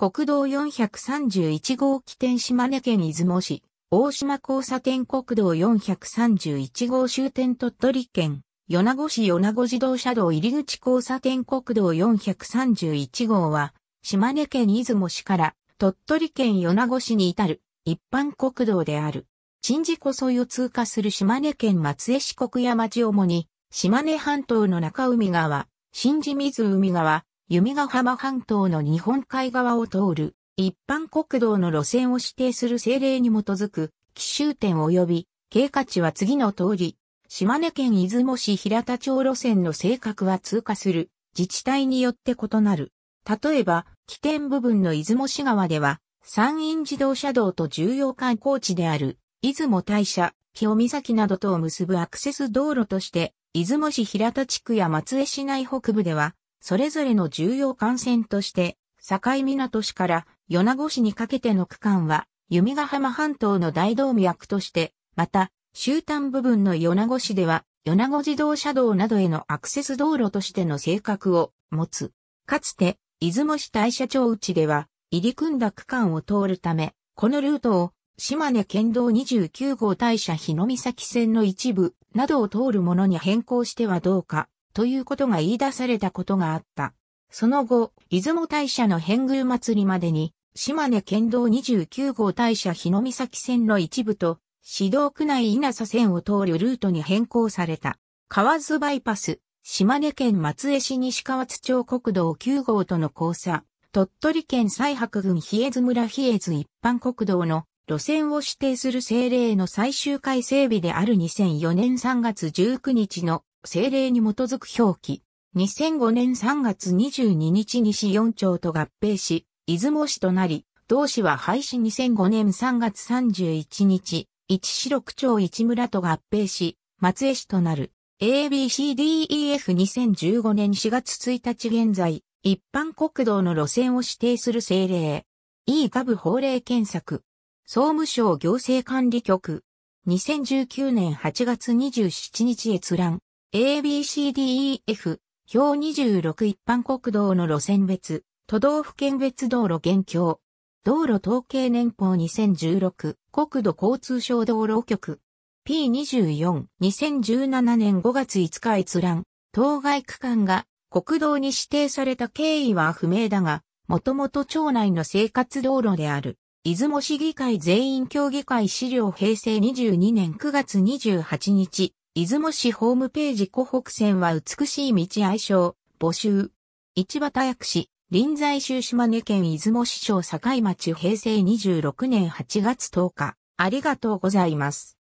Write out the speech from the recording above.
国道431号起点島根県出雲市、大島交差点国道431号終点鳥取県、米子市米子自動車道入口交差点国道431号は、島根県出雲市から鳥取県米子市に至る一般国道である。鎮地こそいを通過する島根県松江市国山町主に、島根半島の中海側、新地水海側、弓ヶ浜半島の日本海側を通る一般国道の路線を指定する政令に基づく奇襲点及び経過値は次の通り、島根県出雲市平田町路線の性格は通過する自治体によって異なる。例えば、起点部分の出雲市側では、山陰自動車道と重要観光地である、出雲大社、清岬などとを結ぶアクセス道路として、出雲市平田地区や松江市内北部では、それぞれの重要幹線として、境港市から米子市にかけての区間は、弓ヶ浜半島の大動脈として、また、終端部分の米子市では、米子自動車道などへのアクセス道路としての性格を持つ。かつて、出雲市大社町内では、入り組んだ区間を通るため、このルートを、島根県道29号大社日の岬線の一部などを通るものに変更してはどうかということが言い出されたことがあった。その後、出雲大社の変宮祭りまでに、島根県道29号大社日野岬線の一部と、市道区内稲佐線を通るルートに変更された。河津バイパス、島根県松江市西河津町国道9号との交差、鳥取県西白郡比江津村比江津一般国道の路線を指定する政令の最終回整備である2004年3月19日の政令に基づく表記。2005年3月22日に市4町と合併し、出雲市となり、同市は廃止2005年3月31日、一市六町一村と合併し、松江市となる。ABCDEF2015 年4月1日現在、一般国道の路線を指定する政令。E 下法令検索。総務省行政管理局。2019年8月27日閲覧。ABCDEF、表26一般国道の路線別、都道府県別道路現況。道路統計年報2016、国土交通省道路局。P24、2017年5月5日閲覧。当該区間が国道に指定された経緯は不明だが、もともと町内の生活道路である。出雲市議会全員協議会資料平成22年9月28日、出雲市ホームページ湖北線は美しい道愛称、募集。市畑役市、臨済宗島根県出雲市省境町平成26年8月10日。ありがとうございます。